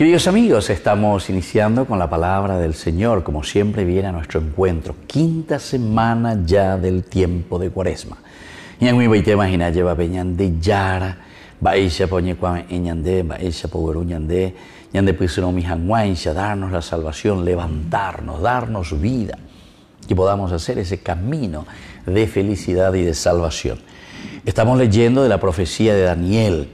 Queridos amigos, estamos iniciando con la palabra del Señor, como siempre viene a nuestro encuentro, quinta semana ya del tiempo de cuaresma. y te imagina lleva yara, baisha baisha ñande, ñande mi darnos la salvación, levantarnos, darnos vida, que podamos hacer ese camino de felicidad y de salvación. Estamos leyendo de la profecía de Daniel,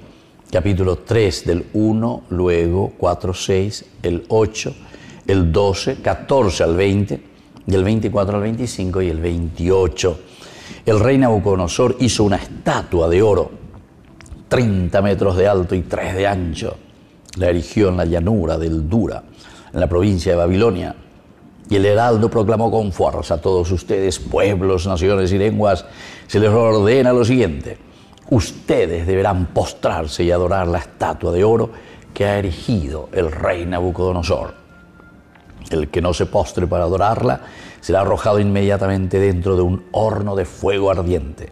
capítulo 3 del 1, luego 4, 6, el 8, el 12, 14 al 20, del 24 al 25 y el 28. El rey Nabucodonosor hizo una estatua de oro, 30 metros de alto y 3 de ancho. La erigió en la llanura del Dura, en la provincia de Babilonia. Y el heraldo proclamó con fuerza a todos ustedes, pueblos, naciones y lenguas, se les ordena lo siguiente ustedes deberán postrarse y adorar la estatua de oro que ha erigido el rey Nabucodonosor. El que no se postre para adorarla será arrojado inmediatamente dentro de un horno de fuego ardiente.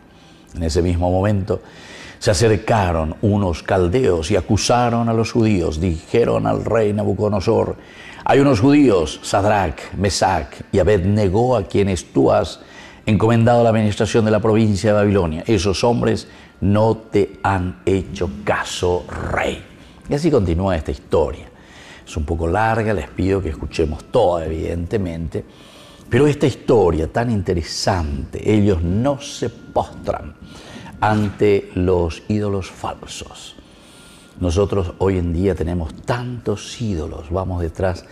En ese mismo momento se acercaron unos caldeos y acusaron a los judíos. Dijeron al rey Nabucodonosor, hay unos judíos, Sadrach, Mesach y Abednego, a quienes tú has encomendado a la administración de la provincia de Babilonia. Esos hombres no te han hecho caso, rey. Y así continúa esta historia. Es un poco larga, les pido que escuchemos toda, evidentemente. Pero esta historia tan interesante, ellos no se postran ante los ídolos falsos. Nosotros hoy en día tenemos tantos ídolos, vamos detrás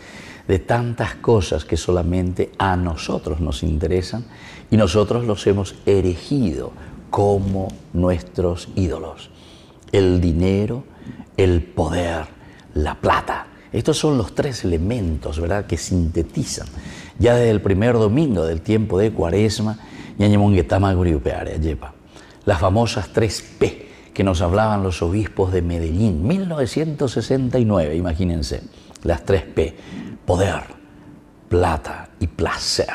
de tantas cosas que solamente a nosotros nos interesan y nosotros los hemos erigido como nuestros ídolos. El dinero, el poder, la plata. Estos son los tres elementos, ¿verdad?, que sintetizan. Ya desde el primer domingo del tiempo de Cuaresma, la Las famosas tres P que nos hablaban los obispos de Medellín, 1969, imagínense, las tres P, poder, plata y placer.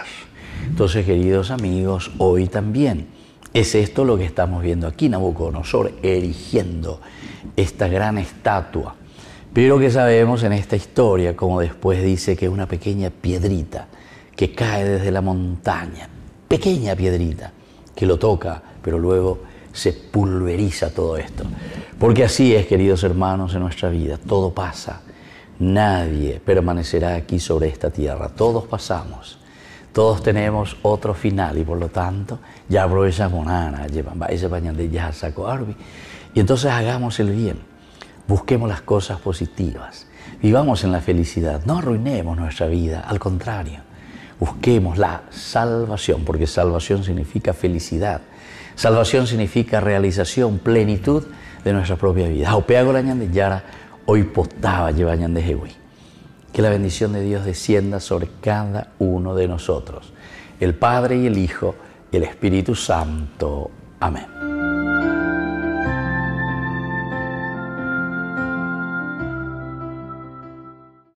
Entonces, queridos amigos, hoy también es esto lo que estamos viendo aquí, Nabucodonosor erigiendo esta gran estatua. Pero que sabemos en esta historia, como después dice, que es una pequeña piedrita que cae desde la montaña, pequeña piedrita que lo toca, pero luego se pulveriza todo esto. Porque así es, queridos hermanos, en nuestra vida, todo pasa. Nadie permanecerá aquí sobre esta tierra, todos pasamos. Todos tenemos otro final y por lo tanto, ya esa monana, ese ya saco Y entonces hagamos el bien, busquemos las cosas positivas, vivamos en la felicidad, no arruinemos nuestra vida, al contrario, busquemos la salvación, porque salvación significa felicidad. Salvación significa realización, plenitud de nuestra propia vida. yara, hoy Que la bendición de Dios descienda sobre cada uno de nosotros. El Padre y el Hijo y el Espíritu Santo. Amén.